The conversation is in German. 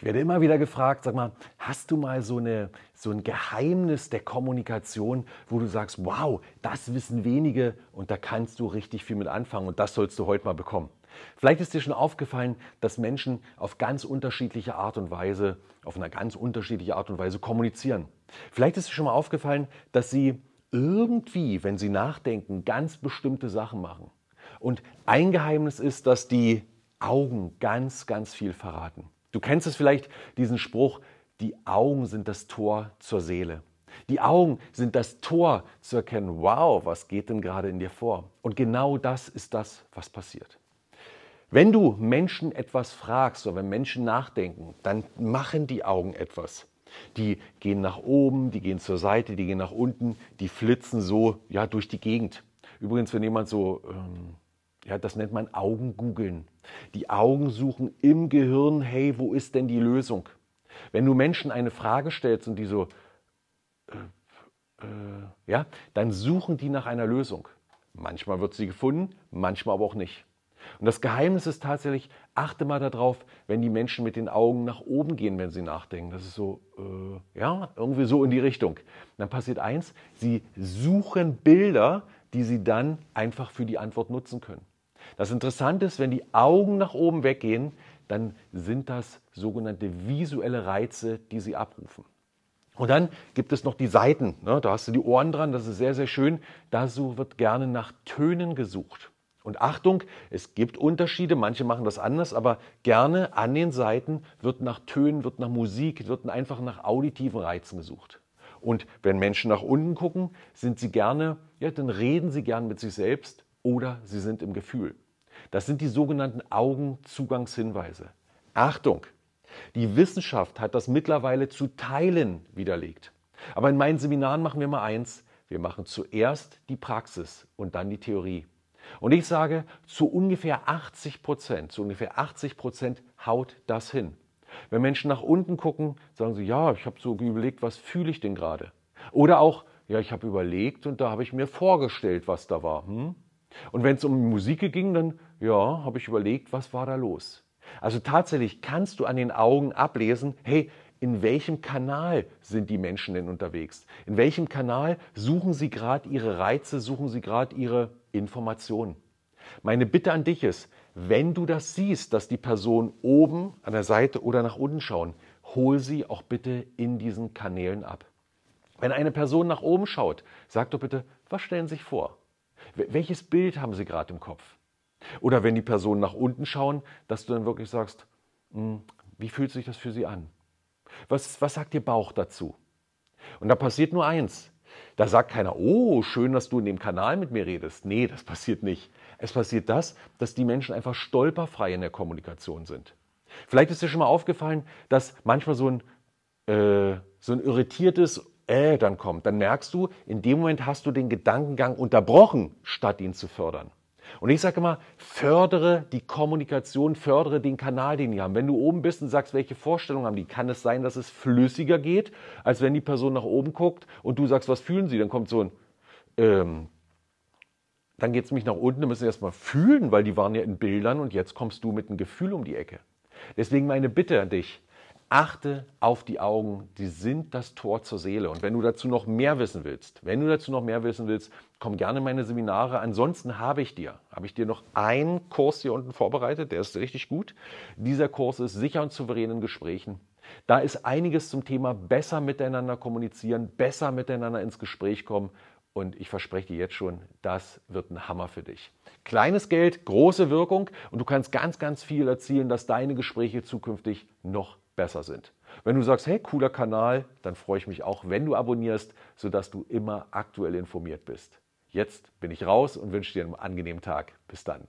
Ich werde immer wieder gefragt, sag mal, hast du mal so, eine, so ein Geheimnis der Kommunikation, wo du sagst, wow, das wissen wenige und da kannst du richtig viel mit anfangen und das sollst du heute mal bekommen. Vielleicht ist dir schon aufgefallen, dass Menschen auf ganz unterschiedliche Art und Weise, auf einer ganz unterschiedliche Art und Weise kommunizieren. Vielleicht ist dir schon mal aufgefallen, dass sie irgendwie, wenn sie nachdenken, ganz bestimmte Sachen machen. Und ein Geheimnis ist, dass die Augen ganz, ganz viel verraten. Du kennst es vielleicht, diesen Spruch, die Augen sind das Tor zur Seele. Die Augen sind das Tor zu erkennen, wow, was geht denn gerade in dir vor? Und genau das ist das, was passiert. Wenn du Menschen etwas fragst oder wenn Menschen nachdenken, dann machen die Augen etwas. Die gehen nach oben, die gehen zur Seite, die gehen nach unten, die flitzen so ja durch die Gegend. Übrigens, wenn jemand so ähm, ja, das nennt man Augengugeln. Die Augen suchen im Gehirn, hey, wo ist denn die Lösung? Wenn du Menschen eine Frage stellst und die so, äh, äh, ja, dann suchen die nach einer Lösung. Manchmal wird sie gefunden, manchmal aber auch nicht. Und das Geheimnis ist tatsächlich, achte mal darauf, wenn die Menschen mit den Augen nach oben gehen, wenn sie nachdenken. Das ist so, äh, ja, irgendwie so in die Richtung. Und dann passiert eins, sie suchen Bilder, die sie dann einfach für die Antwort nutzen können. Das Interessante ist, wenn die Augen nach oben weggehen, dann sind das sogenannte visuelle Reize, die sie abrufen. Und dann gibt es noch die Seiten. Ne? Da hast du die Ohren dran, das ist sehr, sehr schön. Da wird gerne nach Tönen gesucht. Und Achtung, es gibt Unterschiede, manche machen das anders, aber gerne an den Seiten wird nach Tönen, wird nach Musik, wird einfach nach auditiven Reizen gesucht. Und wenn Menschen nach unten gucken, sind sie gerne, ja, dann reden sie gern mit sich selbst oder sie sind im Gefühl. Das sind die sogenannten Augenzugangshinweise. Achtung! Die Wissenschaft hat das mittlerweile zu Teilen widerlegt. Aber in meinen Seminaren machen wir mal eins. Wir machen zuerst die Praxis und dann die Theorie. Und ich sage, zu ungefähr 80 Prozent, zu ungefähr 80 Prozent haut das hin. Wenn Menschen nach unten gucken, sagen sie, ja, ich habe so überlegt, was fühle ich denn gerade? Oder auch, ja, ich habe überlegt und da habe ich mir vorgestellt, was da war. Hm? Und wenn es um Musik ging, dann ja, habe ich überlegt, was war da los? Also tatsächlich kannst du an den Augen ablesen, hey, in welchem Kanal sind die Menschen denn unterwegs? In welchem Kanal suchen sie gerade ihre Reize, suchen sie gerade ihre Informationen? Meine Bitte an dich ist, wenn du das siehst, dass die Personen oben an der Seite oder nach unten schauen, hol sie auch bitte in diesen Kanälen ab. Wenn eine Person nach oben schaut, sag doch bitte, was stellen Sie sich vor? Welches Bild haben Sie gerade im Kopf? Oder wenn die Personen nach unten schauen, dass du dann wirklich sagst, hm, wie fühlt sich das für Sie an? Was, was sagt Ihr Bauch dazu? Und da passiert nur eins. Da sagt keiner, oh, schön, dass du in dem Kanal mit mir redest. Nee, das passiert nicht. Es passiert das, dass die Menschen einfach stolperfrei in der Kommunikation sind. Vielleicht ist dir schon mal aufgefallen, dass manchmal so ein, äh, so ein irritiertes äh dann kommt, dann merkst du, in dem Moment hast du den Gedankengang unterbrochen, statt ihn zu fördern. Und ich sage immer, fördere die Kommunikation, fördere den Kanal, den die haben. Wenn du oben bist und sagst, welche Vorstellungen haben die, kann es sein, dass es flüssiger geht, als wenn die Person nach oben guckt und du sagst, was fühlen sie? Dann kommt so ein, ähm, dann geht es mich nach unten, dann müssen sie erstmal fühlen, weil die waren ja in Bildern und jetzt kommst du mit einem Gefühl um die Ecke. Deswegen meine Bitte an dich, achte auf die Augen, die sind das Tor zur Seele. Und wenn du dazu noch mehr wissen willst, wenn du dazu noch mehr wissen willst, komm gerne in meine Seminare. Ansonsten habe ich dir, habe ich dir noch einen Kurs hier unten vorbereitet, der ist richtig gut. Dieser Kurs ist sicher und souverän in Gesprächen. Da ist einiges zum Thema besser miteinander kommunizieren, besser miteinander ins Gespräch kommen. Und ich verspreche dir jetzt schon, das wird ein Hammer für dich. Kleines Geld, große Wirkung und du kannst ganz, ganz viel erzielen, dass deine Gespräche zukünftig noch besser sind. Wenn du sagst, hey, cooler Kanal, dann freue ich mich auch, wenn du abonnierst, sodass du immer aktuell informiert bist. Jetzt bin ich raus und wünsche dir einen angenehmen Tag. Bis dann.